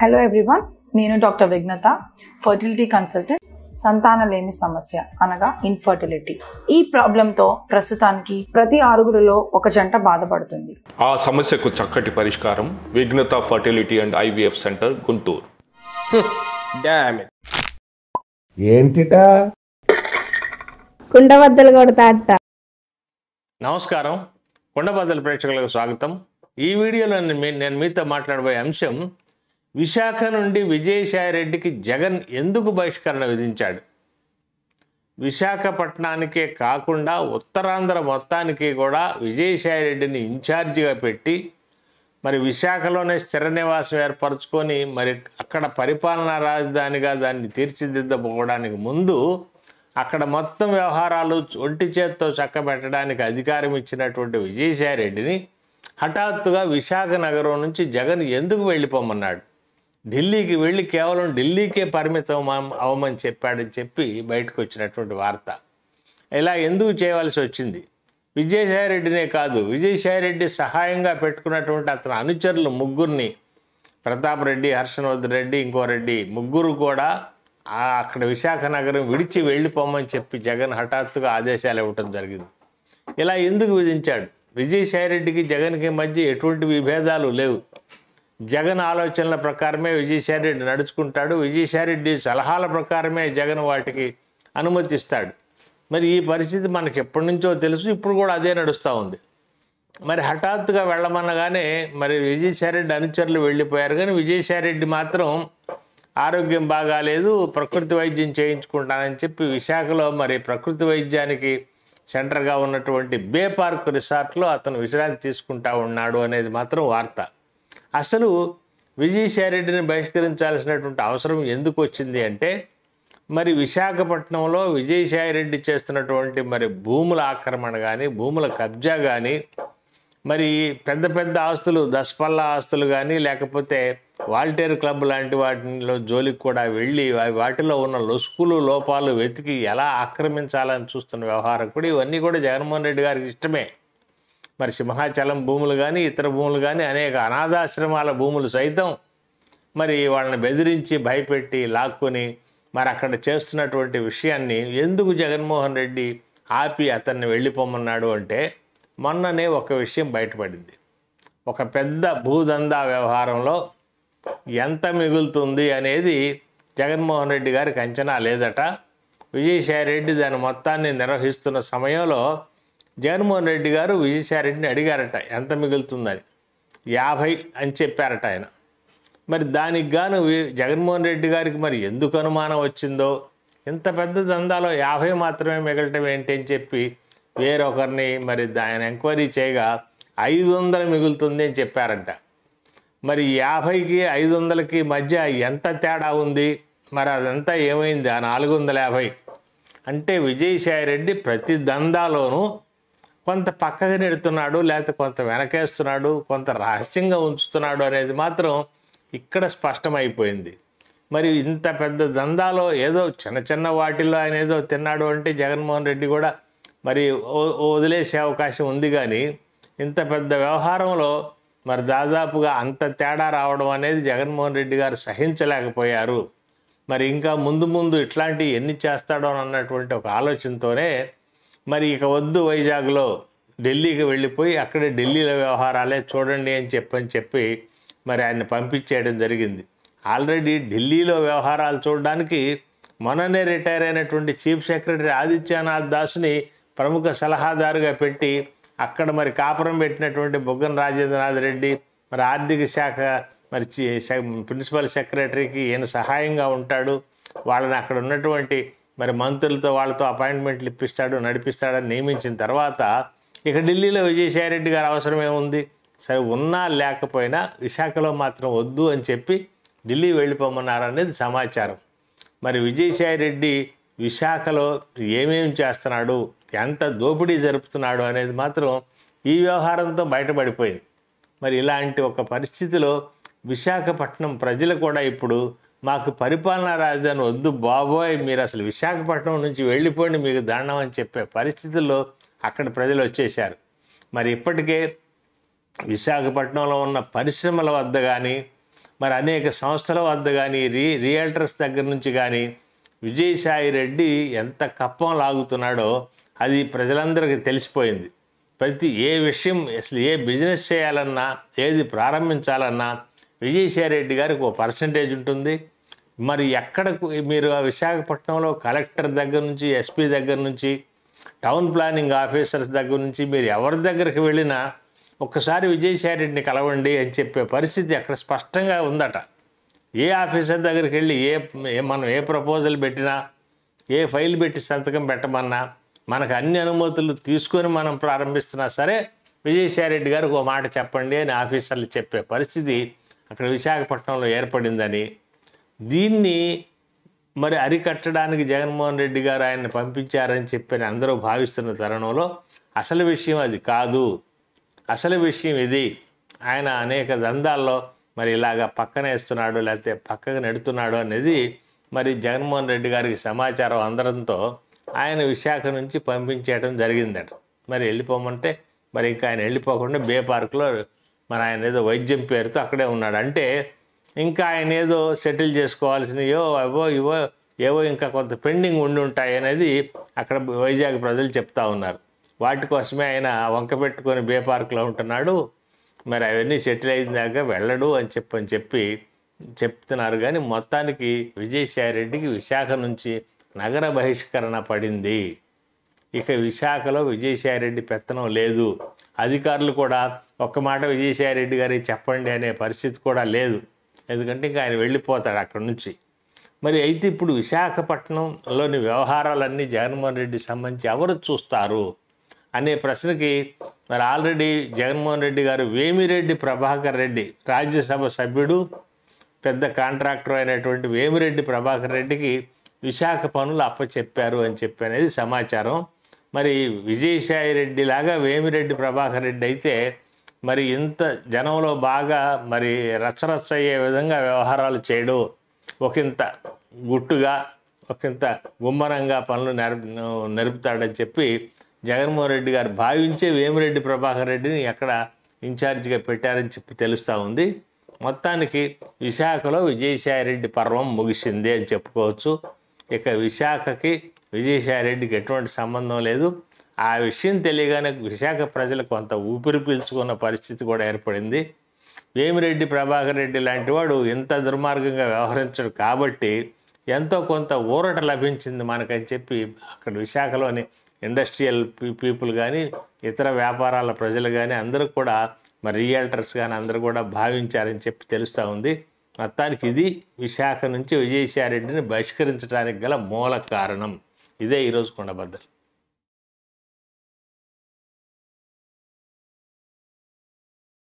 hello everyone నేను doctor Vighnatha fertility consultant సంతాన లేని సమస్య అనగా ఇన్ఫర్టిలిటీ ఈ ప్రాబ్లంతో ప్రస్తుతానికి ప్రతి ఆరుగురిలో ఒక జంట బాధపడుతుంది ఆ సమస్యకు చక్కటి పరిష్కారం Vighnatha fertility and IVF centre Guntur ఏంటిటా కుండబద్దలు కొడతా నమస్కారం కొండబద్దల ప్రేక్షకులకు స్వాగతం ఈ వీడియోలో నేను నేను మీతో మాట్లాడబోయే అంశం విశాఖ నుండి విజయసాయిరెడ్డికి జగన్ ఎందుకు బహిష్కరణ విధించాడు విశాఖపట్నానికే కాకుండా ఉత్తరాంధ్ర మొత్తానికి కూడా విజయసాయిరెడ్డిని ఇన్ఛార్జిగా పెట్టి మరి విశాఖలోనే స్థిర నివాసం ఏర్పరచుకొని మరి అక్కడ పరిపాలనా రాజధానిగా దాన్ని తీర్చిదిద్దపోవడానికి ముందు అక్కడ మొత్తం వ్యవహారాలు ఒంటి చేత్తో చక్కబెట్టడానికి అధికారం ఇచ్చినటువంటి విజయసాయిరెడ్డిని హఠాత్తుగా విశాఖ నగరం నుంచి జగన్ ఎందుకు వెళ్ళిపోమన్నాడు ఢిల్లీకి వెళ్ళి కేవలం ఢిల్లీకే పరిమితం అవమని చెప్పాడని చెప్పి బయటకు వచ్చినటువంటి వార్త ఇలా ఎందుకు చేయవలసి వచ్చింది విజయసాయిరెడ్డినే కాదు విజయసాయిరెడ్డి సహాయంగా పెట్టుకున్నటువంటి అతని అనుచరులు ముగ్గురిని ప్రతాప్ రెడ్డి హర్షవర్ధన్ రెడ్డి ఇంకో రెడ్డి ముగ్గురు కూడా అక్కడ విశాఖ నగరం విడిచి వెళ్ళిపోమని చెప్పి జగన్ హఠాత్తుగా ఆదేశాలు ఇవ్వటం జరిగింది ఇలా ఎందుకు విధించాడు విజయసాయిరెడ్డికి జగన్కి మధ్య ఎటువంటి విభేదాలు లేవు జగన్ ఆలోచనల ప్రకారమే విజయసాయిరెడ్డి నడుచుకుంటాడు విజయసాయిరెడ్డి సలహాల ప్రకారమే జగన్ వాటికి అనుమతిస్తాడు మరి ఈ పరిస్థితి మనకి ఎప్పటి నుంచో తెలుసు ఇప్పుడు కూడా అదే నడుస్తూ ఉంది మరి హఠాత్తుగా వెళ్ళమన్నగానే మరి విజయసాయిరెడ్డి అనుచరులు వెళ్ళిపోయారు కానీ విజయసాయిరెడ్డి మాత్రం ఆరోగ్యం బాగాలేదు ప్రకృతి వైద్యం చేయించుకుంటానని చెప్పి విశాఖలో మరి ప్రకృతి వైద్యానికి సెంటర్గా ఉన్నటువంటి బే పార్క్ రిసార్ట్లో అతను విశ్రాంతి తీసుకుంటా ఉన్నాడు అనేది మాత్రం వార్త అసలు విజయసాయిరెడ్డిని బహిష్కరించాల్సినటువంటి అవసరం ఎందుకు వచ్చింది అంటే మరి విశాఖపట్నంలో విజయసాయిరెడ్డి చేస్తున్నటువంటి మరి భూముల ఆక్రమణ కానీ భూముల కబ్జా కానీ మరి పెద్ద పెద్ద ఆస్తులు దశపల్ల ఆస్తులు కానీ లేకపోతే వాల్టేర్ క్లబ్ లాంటి వాటిలో జోలికి కూడా వెళ్ళి వాటిలో ఉన్న లొసుకులు లోపాలు వెతికి ఎలా ఆక్రమించాలని చూస్తున్న వ్యవహారం కూడా ఇవన్నీ కూడా జగన్మోహన్ రెడ్డి గారికి ఇష్టమే మరి సింహాచలం భూములు కానీ ఇతర భూములు కానీ అనేక అనాథాశ్రమాల భూములు సైతం మరి వాళ్ళని బెదిరించి భయపెట్టి లాక్కొని మరి అక్కడ చేస్తున్నటువంటి విషయాన్ని ఎందుకు జగన్మోహన్ రెడ్డి ఆపి అతన్ని వెళ్ళిపోమన్నాడు అంటే మొన్ననే ఒక విషయం బయటపడింది ఒక పెద్ద భూదందా వ్యవహారంలో ఎంత మిగులుతుంది అనేది జగన్మోహన్ రెడ్డి గారికి అంచనా లేదట విజయసాయి రెడ్డి దాని మొత్తాన్ని నిర్వహిస్తున్న సమయంలో జగన్మోహన్ రెడ్డి గారు విజయసాయిరెడ్డిని అడిగారట ఎంత మిగులుతుందని యాభై అని చెప్పారట ఆయన మరి దానికి గాను జగన్మోహన్ రెడ్డి గారికి మరి ఎందుకు అనుమానం వచ్చిందో ఇంత పెద్ద దందాలో యాభై మాత్రమే మిగలటం ఏంటి అని చెప్పి వేరొకరిని మరి ఆయన ఎంక్వైరీ చేయగా ఐదు వందలు మిగులుతుంది అని చెప్పారంట మరి యాభైకి ఐదు వందలకి మధ్య ఎంత తేడా ఉంది మరి అదంతా ఏమైంది ఆ నాలుగు వందల యాభై అంటే విజయసాయి రెడ్డి ప్రతి దందాలోనూ కొంత పక్కకి నెడుతున్నాడు లేకపోతే కొంత వెనకేస్తున్నాడు కొంత రహస్యంగా ఉంచుతున్నాడు అనేది మాత్రం ఇక్కడ స్పష్టమైపోయింది మరి ఇంత పెద్ద దందాలో ఏదో చిన్న చిన్న వాటిల్లో ఆయన ఏదో తిన్నాడు అంటే జగన్మోహన్ రెడ్డి కూడా మరి వదిలేసే అవకాశం ఉంది కానీ ఇంత పెద్ద వ్యవహారంలో మరి దాదాపుగా అంత తేడా రావడం అనేది జగన్మోహన్ రెడ్డి గారు సహించలేకపోయారు మరి ఇంకా ముందు ముందు ఇట్లాంటివి ఎన్ని చేస్తాడో అన్నటువంటి ఒక ఆలోచనతోనే మరి ఇక వద్దు వైజాగ్లో ఢిల్లీకి వెళ్ళిపోయి అక్కడే ఢిల్లీలో వ్యవహారాలే చూడండి అని చెప్పని చెప్పి మరి ఆయన పంపించేయడం జరిగింది ఆల్రెడీ ఢిల్లీలో వ్యవహారాలు చూడడానికి మొన్ననే రిటైర్ అయినటువంటి చీఫ్ సెక్రటరీ ఆదిత్యనాథ్ దాస్ని ప్రముఖ సలహాదారుగా పెట్టి అక్కడ మరి కాపురం పెట్టినటువంటి బుగ్గన రాజేంద్రనాథ్ రెడ్డి మరి ఆర్థిక శాఖ మరి ప్రిన్సిపల్ సెక్రటరీకి ఈయన సహాయంగా ఉంటాడు వాళ్ళని అక్కడ ఉన్నటువంటి మరి మంత్రులతో వాళ్ళతో అపాయింట్మెంట్లు ఇప్పిస్తాడు నడిపిస్తాడని నియమించిన తర్వాత ఇక ఢిల్లీలో విజయసాయి రెడ్డి గారు అవసరమే ఉంది సరే ఉన్నా లేకపోయినా విశాఖలో మాత్రం వద్దు అని చెప్పి ఢిల్లీ వెళ్ళిపోమన్నారు అనేది సమాచారం మరి విజయసాయి రెడ్డి విశాఖలో ఏమేమి చేస్తున్నాడు ఎంత దోపిడీ జరుపుతున్నాడు అనేది మాత్రం ఈ వ్యవహారంతో బయటపడిపోయింది మరి ఇలాంటి ఒక పరిస్థితిలో విశాఖపట్నం ప్రజలు కూడా ఇప్పుడు మాకు పరిపాలనా రాజధాని వద్దు బాబోయ్ మీరు అసలు విశాఖపట్నం నుంచి వెళ్ళిపోండి మీకు దండం అని చెప్పే పరిస్థితుల్లో అక్కడ ప్రజలు వచ్చేశారు మరి ఇప్పటికే విశాఖపట్నంలో ఉన్న పరిశ్రమల వద్ద కానీ మరి అనేక సంస్థల వద్ద కానీ రీ రియల్టర్స్ దగ్గర నుంచి కానీ విజయసాయి రెడ్డి ఎంత కప్పం లాగుతున్నాడో అది ప్రజలందరికీ తెలిసిపోయింది ప్రతి ఏ విషయం అసలు ఏ బిజినెస్ చేయాలన్నా ఏది ప్రారంభించాలన్నా విజయసాయి రెడ్డి గారికి ఒక పర్సంటేజ్ ఉంటుంది మరి ఎక్కడ మీరు ఆ విశాఖపట్నంలో కలెక్టర్ దగ్గర నుంచి ఎస్పీ దగ్గర నుంచి టౌన్ ప్లానింగ్ ఆఫీసర్స్ దగ్గర నుంచి మీరు ఎవరి దగ్గరికి వెళ్ళినా ఒక్కసారి విజయసాయిరెడ్డిని కలవండి అని చెప్పే పరిస్థితి అక్కడ స్పష్టంగా ఉందట ఏ ఆఫీసర్ దగ్గరికి వెళ్ళి ఏ మనం ఏ ప్రపోజల్ పెట్టినా ఏ ఫైల్ పెట్టి సంతకం పెట్టమన్నా మనకు అన్ని అనుమతులు తీసుకొని మనం ప్రారంభిస్తున్నా సరే విజయసాయిరెడ్డి గారికి ఒక మాట చెప్పండి అని ఆఫీసర్లు చెప్పే పరిస్థితి అక్కడ విశాఖపట్నంలో ఏర్పడిందని దీన్ని మరి అరికట్టడానికి జగన్మోహన్ రెడ్డి గారు ఆయన్ని పంపించారని చెప్పి అందరూ భావిస్తున్న తరుణంలో అసలు విషయం అది కాదు అసలు విషయం ఇది ఆయన అనేక దందాల్లో మరి ఇలాగ పక్కనేస్తున్నాడు లేకపోతే పక్కకు నెడుతున్నాడు అనేది మరి జగన్మోహన్ రెడ్డి గారికి సమాచారం అందడంతో ఆయన విశాఖ నుంచి పంపించేయడం జరిగిందట మరి వెళ్ళిపోమంటే మరి ఇంకా ఆయన వెళ్ళిపోకుండా బే పార్క్లో మరి ఆయన ఏదో వైద్యం పేరుతో అక్కడే ఉన్నాడు అంటే ఇంకా ఆయన ఏదో సెటిల్ చేసుకోవాల్సినయో అవో ఇవో ఏవో ఇంకా కొంత పెండింగ్ ఉండి ఉంటాయి అనేది అక్కడ వైజాగ్ ప్రజలు చెప్తా ఉన్నారు వాటి కోసమే ఆయన వంక పెట్టుకొని బే పార్క్లో ఉంటున్నాడు మరి అవన్నీ సెటిల్ అయిన దాకా వెళ్ళడు అని చెప్పని చెప్పి చెప్తున్నారు కానీ మొత్తానికి విజయసాయిరెడ్డికి విశాఖ నుంచి నగర బహిష్కరణ పడింది ఇక విశాఖలో విజయసాయిరెడ్డి పెత్తనం లేదు అధికారులు కూడా ఒక్క మాట విజయసాయిరెడ్డి గారికి చెప్పండి అనే పరిస్థితి కూడా లేదు ఎందుకంటే ఇంకా ఆయన వెళ్ళిపోతాడు అక్కడి నుంచి మరి అయితే ఇప్పుడు విశాఖపట్నంలోని వ్యవహారాలన్నీ జగన్మోహన్ రెడ్డికి సంబంధించి ఎవరు చూస్తారు అనే ప్రశ్నకి మరి ఆల్రెడీ జగన్మోహన్ రెడ్డి గారు వేమిరెడ్డి ప్రభాకర్ రెడ్డి రాజ్యసభ సభ్యుడు పెద్ద కాంట్రాక్టర్ అయినటువంటి వేమిరెడ్డి ప్రభాకర్ రెడ్డికి విశాఖ పనులు అప్పచెప్పారు అని చెప్పి అనేది సమాచారం మరి విజయసాయి రెడ్డి లాగా వేమిరెడ్డి ప్రభాకర్ రెడ్డి అయితే మరి ఇంత జనంలో బాగా మరి రచరచ్చ అయ్యే విధంగా వ్యవహారాలు చేయడు ఒకంత గుట్టుగా ఒకంత గుమ్మరంగా పనులు నరుపుతాడని చెప్పి జగన్మోహన్ రెడ్డి గారు భావించే వేమిరెడ్డి ప్రభాకర్ రెడ్డిని ఎక్కడ ఇన్ఛార్జిగా పెట్టారని చెప్పి తెలుస్తూ ఉంది మొత్తానికి విశాఖలో విజయసాయిరెడ్డి పర్వం ముగిసింది అని చెప్పుకోవచ్చు ఇక విశాఖకి విజయసాయిరెడ్డికి ఎటువంటి సంబంధం లేదు ఆ విషయం తెలియగానే విశాఖ ప్రజలు కొంత ఊపిరి పీల్చుకున్న పరిస్థితి కూడా ఏర్పడింది వేమిరెడ్డి ప్రభాకర్ రెడ్డి లాంటి వాడు ఇంత దుర్మార్గంగా వ్యవహరించడు కాబట్టి ఎంతో కొంత ఊరట లభించింది మనకని చెప్పి అక్కడ విశాఖలోని ఇండస్ట్రియల్ పీపుల్ కానీ ఇతర వ్యాపారాల ప్రజలు కానీ అందరూ కూడా మరి రియల్టర్స్ కానీ అందరూ కూడా భావించారని చెప్పి తెలుస్తూ ఉంది మొత్తానికి ఇది విశాఖ నుంచి విజయసాయిరెడ్డిని బహిష్కరించడానికి గల మూల కారణం ఇదే ఈరోజు కొండబద్దలు